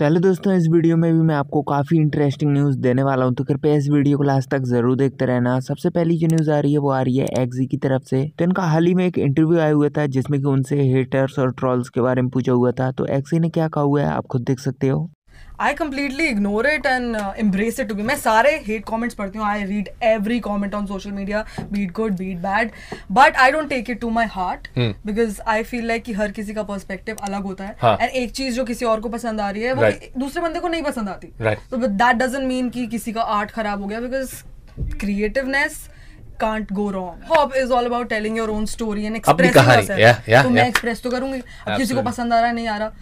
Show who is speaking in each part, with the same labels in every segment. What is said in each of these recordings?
Speaker 1: तो हेलो दोस्तों इस वीडियो में भी मैं आपको काफ़ी इंटरेस्टिंग न्यूज़ देने वाला हूं तो कृपया इस वीडियो को लास्ट तक ज़रूर देखते रहना सबसे पहली जो न्यूज़ आ रही है वो आ रही है एक्जी की तरफ से तो इनका हाल ही में एक इंटरव्यू आया हुआ था जिसमें कि उनसे हेटर्स और ट्रॉल्स के बारे में पूछा हुआ था तो एक्सी ने क्या कहा हुआ है आप खुद देख सकते हो
Speaker 2: I completely ignore it and embrace it too मैं सारे हेट कॉमेंट्स पढ़ती हूँ I read every comment on social media be it good be it bad but I don't take it to my heart because I feel like कि हर किसी का perspective अलग होता है एंड हाँ. एक चीज जो किसी और को पसंद आ रही है वो right. दूसरे बंदे को नहीं पसंद आती तो दैट डजेंट मीन कि किसी का आर्ट खराब हो गया because creativeness can't go can't go wrong hob is all about telling your own story and express yeah. तो मैं एक्सप्रेस तो करूंगी अब किसी को पसंद आ रहा है नहीं आ रहा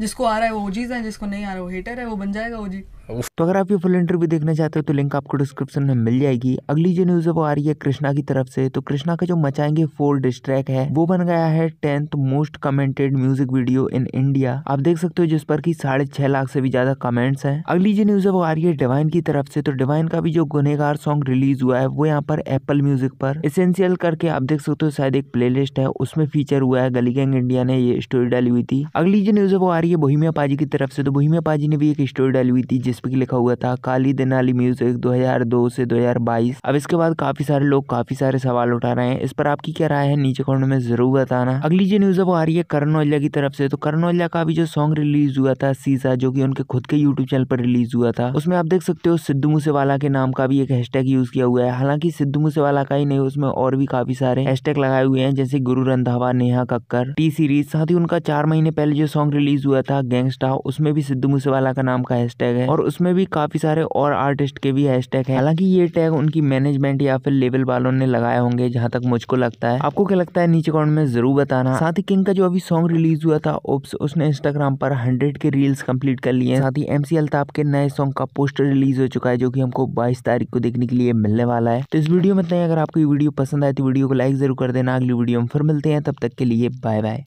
Speaker 2: जिसको आ रहा है वो ओजीज है जिसको नहीं आ रहा है वो हेटर है वो बन जाएगा ओजी
Speaker 1: तो अगर आप ये फुल इंटरव्यू देखना चाहते हो तो लिंक आपको डिस्क्रिप्शन में मिल जाएगी अगली जो न्यूज है वो आ रही है कृष्णा की तरफ से तो कृष्णा का जो मचाएंगे फोर डिस्ट्रैक है वो बन गया है tenth most commented music video in India आप देख सकते हो जिस पर की साढ़े छह लाख से भी ज्यादा कमेंट्स है अगली जो न्यूज है वो आ रही है डिवाइन की तरफ से तो डिवाइन का भी जो गुनेगार सॉन्ग रिलीज हुआ है वो यहाँ पर एप्पल म्यूजिक पर इसेंशियल करके आप देख सकते हो शायद एक प्ले है उसमें फीचर हुआ है गली गैंग इंडिया ने ये स्टोरी डाली हुई थी अगली जो न्यूज है वो आ रही है बोहिमिया पाजी की तरफ से तो बोहिमिया पाजी ने भी एक स्टोरी डाली हुई थी स्पेसिफिक लिखा हुआ था काली देनाली म्यूजिक 2002 से 2022 अब इसके बाद काफी सारे लोग काफी सारे सवाल उठा रहे हैं इस पर आपकी क्या राय है नीचे कमेंट में जरूर बताना अगली जो न्यूज अब आ रही है करण ओल्या की तरफ से तो करण ओल्या का भी जो सॉन्ग रिलीज हुआ था सीसा जो की उनके खुद के यूट्यूब चैनल पर रिलीज हुआ था उसमें आप देख सकते हो सिद्धू मूसेवाला के नाम का भी एक हैशटैग यूज किया हुआ है हालांकि सिद्धू मूसेवाला का ही नहीं उसमें और भी काफी सारे हैशटैग लगाए हुए हैं जैसे गुरु रंधावा नेहा कक्कर टी सीरीज साथ ही उनका चार महीने पहले जो सॉन्ग रिलीज हुआ था गैंगस्टा उसमें भी सिद्धू मूसेवाला का नाम का हैशटैग है और उसमें भी काफ़ी सारे और आर्टिस्ट के भी हैश टैग है हालांकि ये टैग उनकी मैनेजमेंट या फिर लेवल वालों ने लगाए होंगे जहां तक मुझको लगता है आपको क्या लगता है नीचे कमेंट में जरूर बताना साथ ही किंग का जो अभी सॉन्ग रिलीज हुआ था ओप्स उसने इंस्टाग्राम पर हंड्रेड के रील्स कंप्लीट कर लिए साथ ही एमसी अल्ताप के नए सॉन्ग का पोस्टर रिलीज हो चुका है जो की हमको बाईस तारीख को देखने के लिए मिलने वाला है तो इस वीडियो में अगर आपको वीडियो पसंद आए तो वीडियो को लाइक जरूर कर देना अगली वीडियो में फिर मिलते हैं तब तक के लिए बाय बाय